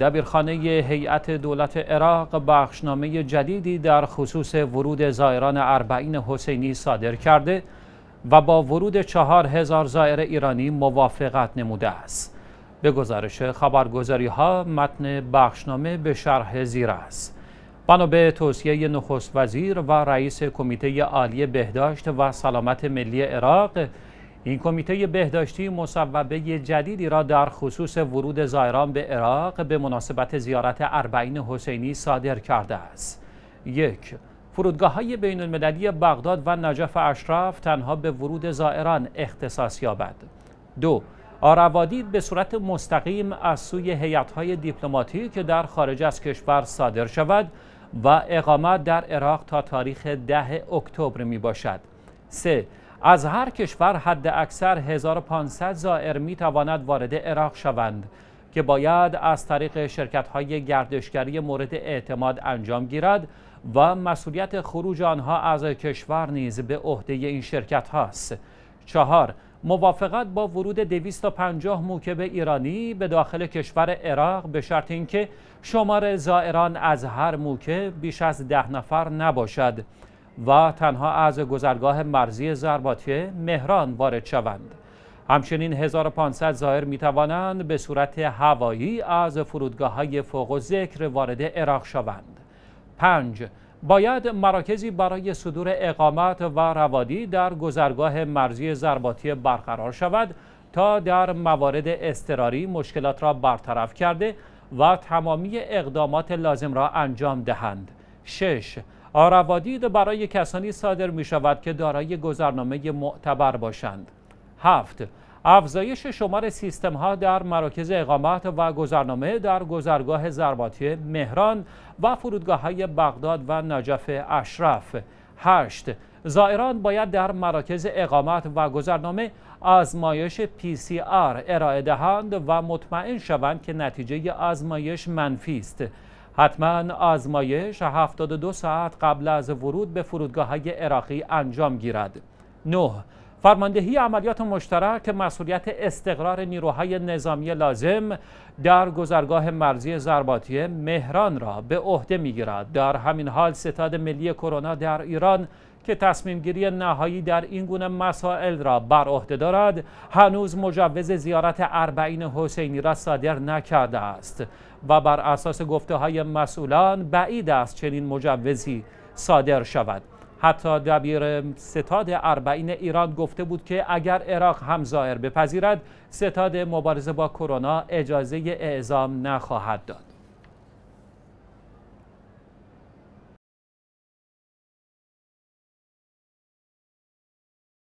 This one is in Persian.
دبیرخانه هیئت دولت عراق بخشنامه جدیدی در خصوص ورود زائران اربعین حسینی صادر کرده و با ورود چهار هزار زائر ایرانی موافقت نموده است. به گزارش خبرگزاری ها متن بخشنامه به شرح زیر است. بنا به توصیه نخست وزیر و رئیس کمیته عالی بهداشت و سلامت ملی عراق این کمیته بهداشتی مصوبه جدیدی را در خصوص ورود زائران به عراق به مناسبت زیارت اربعین حسینی صادر کرده است. یک فرودگاه های بین المللی بغداد و نجف اشرف تنها به ورود زائران اختصاص یابد. دو آروادی به صورت مستقیم از سوی های دیپلماتیک که در خارج از کشور صادر شود و اقامت در عراق تا تاریخ ده اکتبر می باشد. سه، از هر کشور حد اکثر 1500 زائر می تواند وارد عراق شوند که باید از طریق شرکت های گردشگری مورد اعتماد انجام گیرد و مسئولیت خروج آنها از کشور نیز به عهده این شرکت هاست. چهار موافقت با ورود 250 موکب ایرانی به داخل کشور عراق به شرط اینکه شمار زائران از هر موکب بیش از ده نفر نباشد. و تنها از گذرگاه مرزی زرباتیه مهران وارد شوند همچنین 1500 ظاهر می توانند به صورت هوایی از فرودگاه های فوق و ذکر وارد عراق شوند. 5. باید مراکزی برای صدور اقامت و روادی در گذرگاه مرزی زرباتی برقرار شود تا در موارد استراری مشکلات را برطرف کرده و تمامی اقدامات لازم را انجام دهند. 6. آرابادید برای کسانی صادر می شود که دارای گذرنامه معتبر باشند. هفت افزایش شمار سیستم ها در مراکز اقامت و گذرنامه در گذرگاه زرباتی مهران و فرودگاه های بغداد و نجف اشرف هشت، زائران باید در مراکز اقامت و گذرنامه آزمایش آر ارائه دهند و مطمئن شوند که نتیجه آزمایش منفی است حتما آزمایش 72 ساعت قبل از ورود به فرودگاه های عراقی انجام گیرد. 9. فرماندهی عملیات مشترک مسئولیت استقرار نیروهای نظامی لازم در گذرگاه مرزی زرباتی مهران را به عهده میگیرد در همین حال ستاد ملی کرونا در ایران که تصمیم گیری نهایی در این گونه مسائل را بر عهده دارد هنوز مجوز زیارت اربعین حسینی را صادر نکرده است و بر اساس گفته های مسئولان بعید است چنین مجوزی صادر شود حتی دبیر ستاد اربعین ایران گفته بود که اگر عراق هم ظاهر بپذیرد ستاد مبارزه با کرونا اجازه اعزام نخواهد داد